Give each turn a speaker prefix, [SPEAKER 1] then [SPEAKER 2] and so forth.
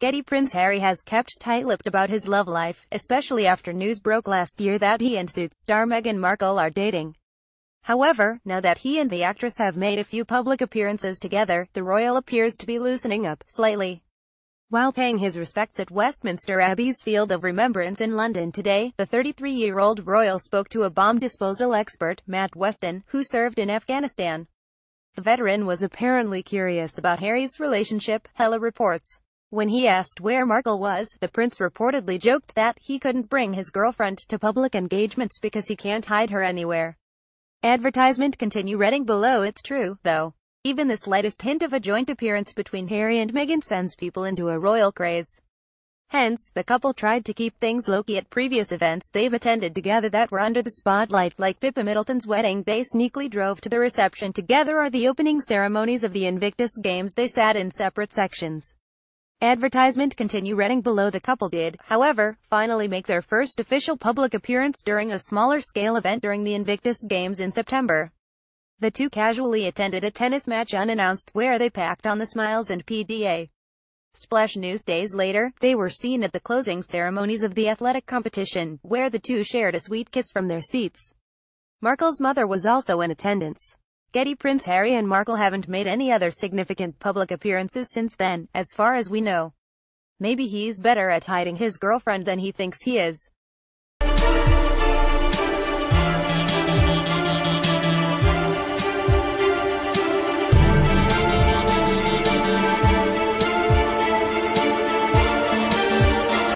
[SPEAKER 1] Getty Prince Harry has kept tight-lipped about his love life, especially after news broke last year that he and Suits star Meghan Markle are dating. However, now that he and the actress have made a few public appearances together, the royal appears to be loosening up, slightly. While paying his respects at Westminster Abbey's Field of Remembrance in London today, the 33-year-old royal spoke to a bomb disposal expert, Matt Weston, who served in Afghanistan. The veteran was apparently curious about Harry's relationship, Hella reports. When he asked where Markle was, the prince reportedly joked that he couldn't bring his girlfriend to public engagements because he can't hide her anywhere. Advertisement continue reading below It's true, though. Even the slightest hint of a joint appearance between Harry and Meghan sends people into a royal craze. Hence, the couple tried to keep things low-key at previous events they've attended together that were under the spotlight, like Pippa Middleton's wedding they sneakily drove to the reception together or the opening ceremonies of the Invictus Games they sat in separate sections. Advertisement continue running below the couple did, however, finally make their first official public appearance during a smaller scale event during the Invictus Games in September. The two casually attended a tennis match unannounced, where they packed on the smiles and PDA. Splash News days later, they were seen at the closing ceremonies of the athletic competition, where the two shared a sweet kiss from their seats. Markle's mother was also in attendance. Getty Prince Harry and Markle haven't made any other significant public appearances since then, as far as we know. Maybe he's better at hiding his girlfriend than he thinks he is.